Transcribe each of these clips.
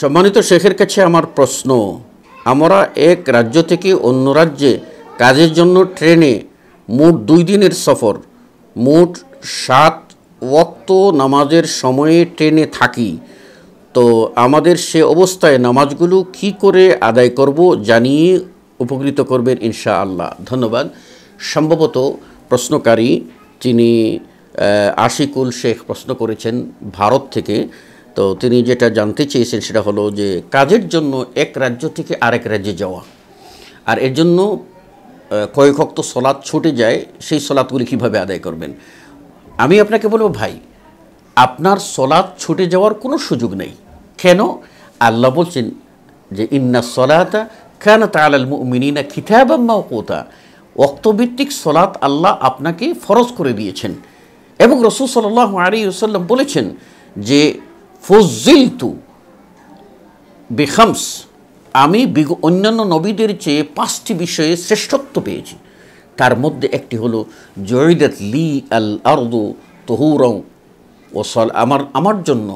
সম্মানিত শেখের কাছে আমার প্রশ্ন আমরা এক রাজ্য থেকে অন্য রাজ্যে কাজের জন্য ট্রেনে মোট দুই দিনের সফর মোট সাত ওক্ত নামাজের সময়ে ট্রেনে থাকি তো আমাদের সে অবস্থায় নামাজগুলো কি করে আদায় করব জানিয়ে উপকৃত করবেন ইনশা আল্লাহ ধন্যবাদ সম্ভবত প্রশ্নকারী তিনি আশিকুল শেখ প্রশ্ন করেছেন ভারত থেকে তো তিনি যেটা জানতে চেয়েছেন সেটা হলো যে কাজের জন্য এক রাজ্য থেকে আরেক রাজ্যে যাওয়া আর এর জন্য কয়েক হক্ত সলাদ ছুটে যায় সেই সলাদগুলি কীভাবে আদায় করবেন আমি আপনাকে বলবো ভাই আপনার সলাদ ছুটে যাওয়ার কোনো সুযোগ নেই কেন আল্লাহ বলছেন যে ইন্না সলাতা কেন তালাল মিনিনা মা কোথা অক্তভিত্তিক সলাৎ আল্লাহ আপনাকে ফরজ করে দিয়েছেন এবং রসুল সাল্লাহ আলী সাল্লাম বলেছেন যে ফজিলতু বেখামস আমি অন্যান্য নবীদের চেয়ে পাঁচটি বিষয়ে শ্রেষ্ঠত্ব পেয়েছি তার মধ্যে একটি হলো জয়দাত লি আল আরদু তহুরং সল আমার আমার জন্য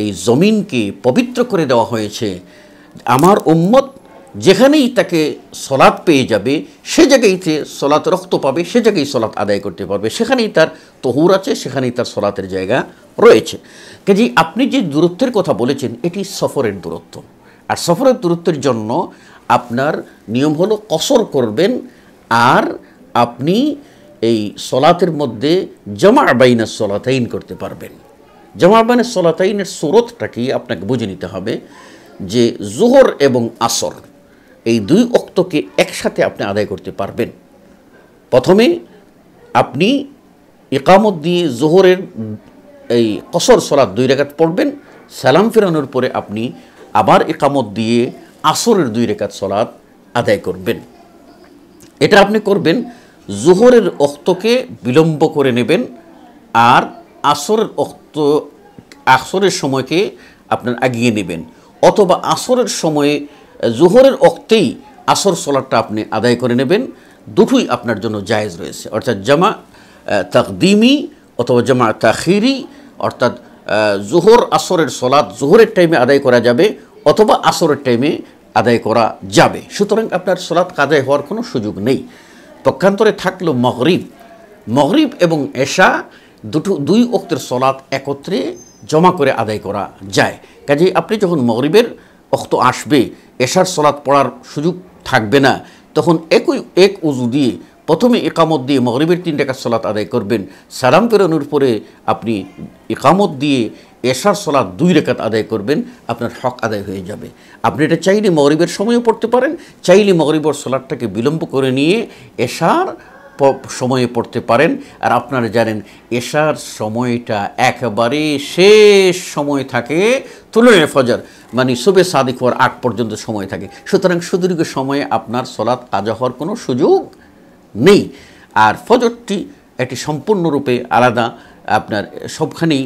এই জমিনকে পবিত্র করে দেওয়া হয়েছে আমার উম্মত যেখানেই তাকে সলাৎ পেয়ে যাবে সে জায়গায় সে সলাৎ রক্ত পাবে সে জায়গায় সলাৎ আদায় করতে পারবে সেখানেই তার তহুর আছে সেখানেই তার সলাতের জায়গা রয়েছে কাজেই আপনি যে দূরত্বের কথা বলেছেন এটি সফরের দূরত্ব আর সফরের দূরত্বের জন্য আপনার নিয়ম হলো কসর করবেন আর আপনি এই সলাতের মধ্যে জমা বাইনা সলাতাইন করতে পারবেন জমা বাইনা সলাতাইনের স্রোতটাকেই আপনাকে বুঝে নিতে হবে যে জোহর এবং আসর এই দুই অক্তকে একসাথে আপনি আদায় করতে পারবেন প্রথমে আপনি একামত দিয়ে জোহরের এই কসর সলাদ দুই রেখাত পড়বেন সালাম ফেরানোর পরে আপনি আবার একামত দিয়ে আসরের দুই রেখাত সলাদ আদায় করবেন এটা আপনি করবেন জোহরের অক্তকে বিলম্ব করে নেবেন আর আসরের অক্ত আসরের সময়কে আপনার আগিয়ে নেবেন অথবা আসরের সময়ে জোহরের অক্তেই আসর সলাটটা আপনি আদায় করে নেবেন দুটোই আপনার জন্য জায়েজ রয়েছে অর্থাৎ জামা তাকদিমি অথবা জামা তাখিরি অর্থাৎ জোহর আসরের সলাৎ জোহরের টাইমে আদায় করা যাবে অথবা আসরের টাইমে আদায় করা যাবে সুতরাং আপনার সলাৎ কাদায় হওয়ার কোনো সুযোগ নেই পক্ষান্তরে থাকলো মগরীব মগরীব এবং এশা দুটো দুই অক্তের সলাৎ একত্রে জমা করে আদায় করা যায় কাজে আপনি যখন মগরীবের অক্ত আসবে এশার সলাৎ পড়ার সুযোগ থাকবে না তখন একই এক উজু দিয়ে প্রথমে একামত দিয়ে মগরিবের তিন টাকার সলাৎ আদায় করবেন সালাম পেরানোর পরে আপনি একামত দিয়ে এশার সলাৎ দুই রেখাত আদায় করবেন আপনার হক আদায় হয়ে যাবে আপনি এটা চাইলে মগরিবের সময়ও পড়তে পারেন চাইলে মগরীবর সলাদটাকে বিলম্ব করে নিয়ে এশার সময়ে পড়তে পারেন আর আপনারা জানেন এশার সময়টা একেবারে শেষ সময় থাকে তুলনায় ফজর মানে সুবে সাদিক হওয়ার আগ পর্যন্ত সময় থাকে সুতরাং সুদীর্ঘ সময়ে আপনার সলাৎ কাজা হওয়ার কোনো সুযোগ নেই আর ফজরটি এটি সম্পূর্ণরূপে আলাদা আপনার সবখানেই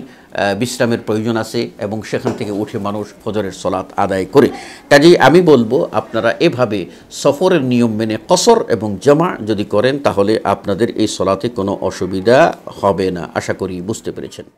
বিশ্রামের প্রয়োজন আছে এবং সেখান থেকে উঠে মানুষ ফজরের সলাত আদায় করে কাজেই আমি বলবো আপনারা এভাবে সফরের নিয়ম মেনে কসর এবং জমা যদি করেন তাহলে আপনাদের এই সলাতে কোনো অসুবিধা হবে না আশা করি বুঝতে পেরেছেন